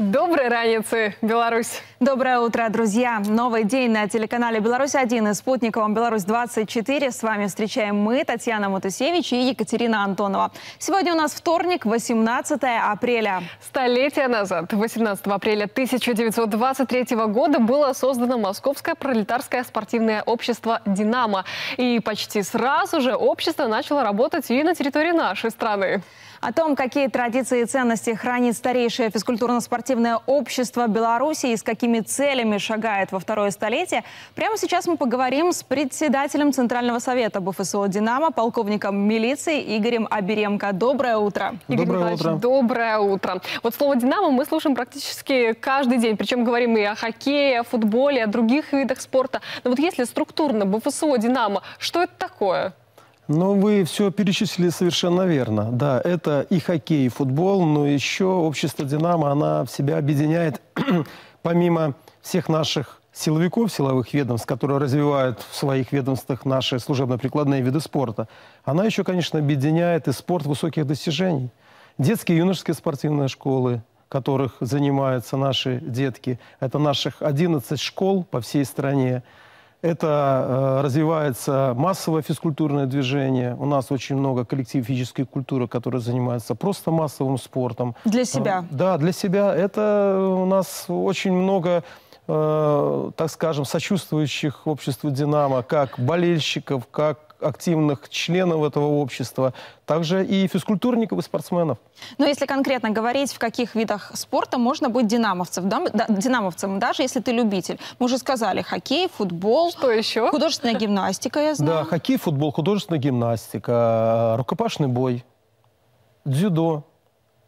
Доброй раницы, Беларусь! Доброе утро, друзья! Новый день на телеканале «Беларусь-1» и спутниковом «Беларусь-24». С вами встречаем мы, Татьяна Матусевич и Екатерина Антонова. Сегодня у нас вторник, 18 апреля. Столетия назад, 18 апреля 1923 года, было создано Московское пролетарское спортивное общество «Динамо». И почти сразу же общество начало работать и на территории нашей страны. О том, какие традиции и ценности хранит старейшее физкультурно-спортивное общество Беларуси и с какими целями шагает во второе столетие, прямо сейчас мы поговорим с председателем Центрального совета БФСО «Динамо», полковником милиции Игорем Аберемко. Доброе утро. Игорь доброе Николаевич, утро. доброе утро. Вот слово «Динамо» мы слушаем практически каждый день, причем говорим и о хоккее, о футболе, о других видах спорта. Но вот если структурно БФСО «Динамо», что это такое? Ну, вы все перечислили совершенно верно. Да, это и хоккей, и футбол, но еще общество «Динамо», она в себя объединяет, помимо всех наших силовиков, силовых ведомств, которые развивают в своих ведомствах наши служебно-прикладные виды спорта, она еще, конечно, объединяет и спорт высоких достижений. Детские и юношеские спортивные школы, которых занимаются наши детки, это наших 11 школ по всей стране, это э, развивается массовое физкультурное движение. У нас очень много коллектив физической культуры, которые занимаются просто массовым спортом. Для э, себя? Э, да, для себя. Это у нас очень много э, так скажем, сочувствующих обществу «Динамо», как болельщиков, как активных членов этого общества, также и физкультурников и спортсменов. Но ну, если конкретно говорить, в каких видах спорта можно быть динамовцем, да, динамовцем даже если ты любитель. Мы уже сказали, хоккей, футбол. Что еще? Художественная гимнастика, я знаю. Да, хоккей, футбол, художественная гимнастика, э, рукопашный бой, дзюдо,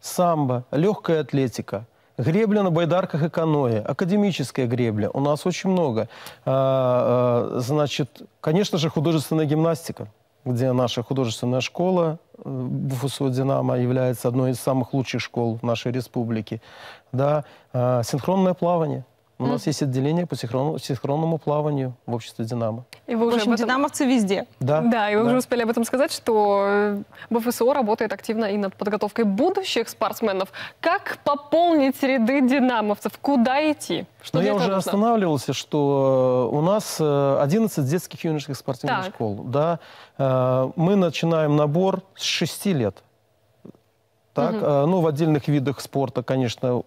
самбо, легкая атлетика, Гребля на байдарках и каное, академическая гребля, у нас очень много. А, а, значит, конечно же, художественная гимнастика, где наша художественная школа э, Буфусова «Динамо» является одной из самых лучших школ нашей республики. Да, а, синхронное плавание. У нас есть отделение по синхронному, плаванию в обществе «Динамо». И вы уже в общем, этом... «Динамовцы» везде. Да. Да, и вы да. уже успели об этом сказать, что БФСО э, работает активно и над подготовкой будущих спортсменов. Как пополнить ряды «Динамовцев»? Куда идти? Что Но я уже нужно? останавливался, что э, у нас 11 э, детских юношеских спортивных так. школ. Да, мы начинаем набор с 6 лет так. Угу. ну, в отдельных видах спорта, конечно,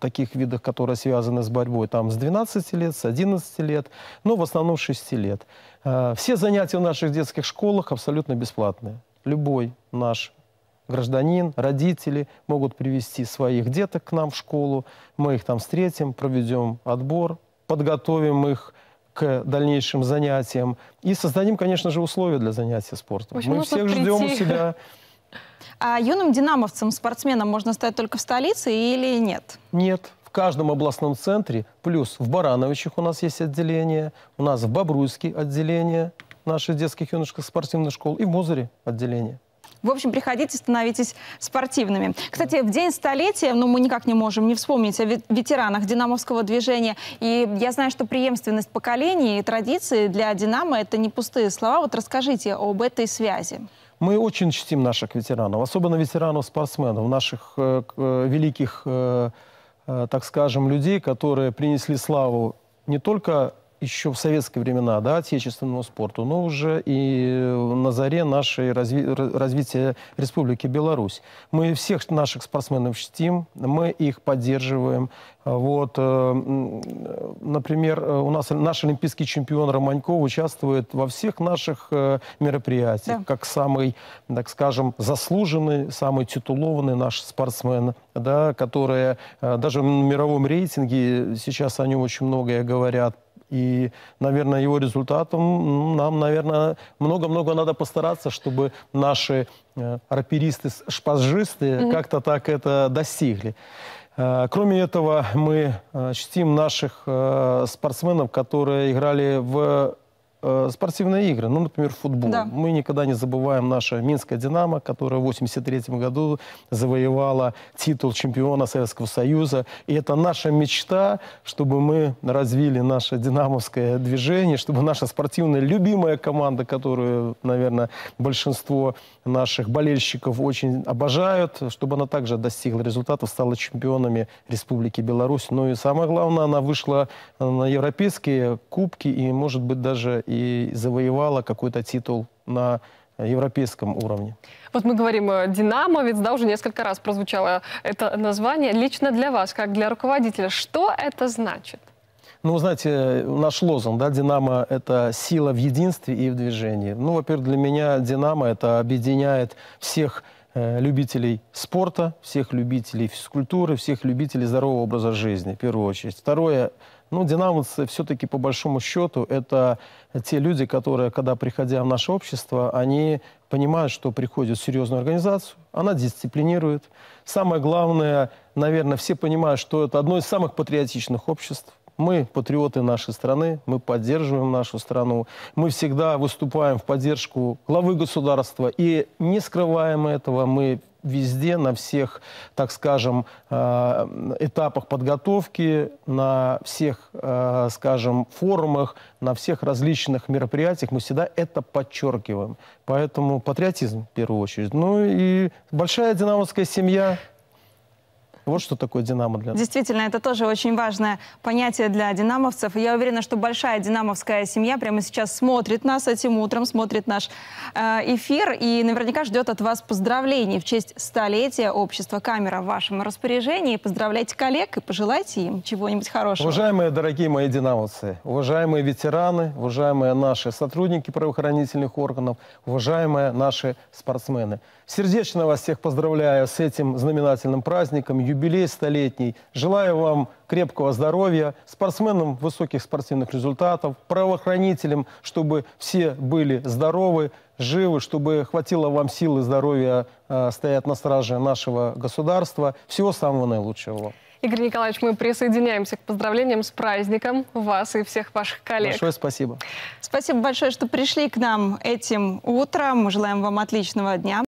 таких видах, которые связаны с борьбой, там с 12 лет, с 11 лет, но в основном с 6 лет. Э, все занятия в наших детских школах абсолютно бесплатные. Любой наш гражданин, родители могут привести своих деток к нам в школу, мы их там встретим, проведем отбор, подготовим их к дальнейшим занятиям и создадим, конечно же, условия для занятия спортом. Общем, мы всех прийти. ждем у себя. А юным динамовцем, спортсменом можно стать только в столице или нет? Нет. В каждом областном центре, плюс в Барановичах у нас есть отделение, у нас в Бобруйске отделение наших детских юношеских спортивных школ и в Музыре отделение. В общем, приходите, становитесь спортивными. Кстати, в день столетия, ну, мы никак не можем не вспомнить о ветеранах динамовского движения. И я знаю, что преемственность поколений и традиции для «Динамо» — это не пустые слова. Вот расскажите об этой связи. Мы очень чтим наших ветеранов, особенно ветеранов-спортсменов, наших э, э, великих, э, э, так скажем, людей, которые принесли славу не только еще в советские времена, да, отечественному спорту, но уже и на заре нашей разви развития Республики Беларусь. Мы всех наших спортсменов чтим, мы их поддерживаем. Вот, э, например, э, у нас наш олимпийский чемпион Романьков участвует во всех наших э, мероприятиях, да. как самый, так скажем, заслуженный, самый титулованный наш спортсмен да, которая э, даже в мировом рейтинге, сейчас о нем очень многое говорят, и, наверное, его результатом нам, наверное, много-много надо постараться, чтобы наши э, раперисты, шпажисты mm-hmm. как-то так это достигли. Э, кроме этого, мы чтим наших спортсменов, которые играли в Э, спортивные игры, ну, например, футбол. Да. Мы никогда не забываем наше Минское «Динамо», которое в 83 году завоевало титул чемпиона Советского Союза. И это наша мечта, чтобы мы развили наше динамовское движение, чтобы наша спортивная любимая команда, которую, наверное, большинство наших болельщиков очень обожают, чтобы она также достигла результатов, стала чемпионами Республики Беларусь. Ну и самое главное, она вышла на европейские кубки и, может быть, даже и завоевала какой-то титул на европейском уровне. Вот мы говорим э, «Динамовец», да, уже несколько раз прозвучало это название. Лично для вас, как для руководителя, что это значит? Ну, знаете, э, наш лозунг, да, «Динамо» — это сила в единстве и в движении. Ну, во-первых, для меня «Динамо» — это объединяет всех э, любителей спорта, всех любителей физкультуры, всех любителей здорового образа жизни, в первую очередь. Второе — ну, динамовцы все-таки по большому счету это те люди, которые, когда приходя в наше общество, они понимают, что приходят в серьезную организацию, она дисциплинирует. Самое главное, наверное, все понимают, что это одно из самых патриотичных обществ. Мы патриоты нашей страны, мы поддерживаем нашу страну, мы всегда выступаем в поддержку главы государства и не скрываем этого, мы везде, на всех, так скажем, э, этапах подготовки, на всех, э, скажем, форумах, на всех различных мероприятиях мы всегда это подчеркиваем. Поэтому патриотизм в первую очередь. Ну и большая динамовская семья вот что такое «Динамо» для нас. Действительно, это тоже очень важное понятие для динамовцев. я уверена, что большая динамовская семья прямо сейчас смотрит нас этим утром, смотрит наш э, эфир и наверняка ждет от вас поздравлений в честь столетия общества «Камера» в вашем распоряжении. Поздравляйте коллег и пожелайте им чего-нибудь хорошего. Уважаемые дорогие мои динамовцы, уважаемые ветераны, уважаемые наши сотрудники правоохранительных органов, уважаемые наши спортсмены. Сердечно вас всех поздравляю с этим знаменательным праздником, юбилеем юбилей столетний. Желаю вам крепкого здоровья, спортсменам высоких спортивных результатов, правоохранителям, чтобы все были здоровы, живы, чтобы хватило вам сил и здоровья э, стоять на страже нашего государства. Всего самого наилучшего Игорь Николаевич, мы присоединяемся к поздравлениям с праздником вас и всех ваших коллег. Большое спасибо. Спасибо большое, что пришли к нам этим утром. Желаем вам отличного дня.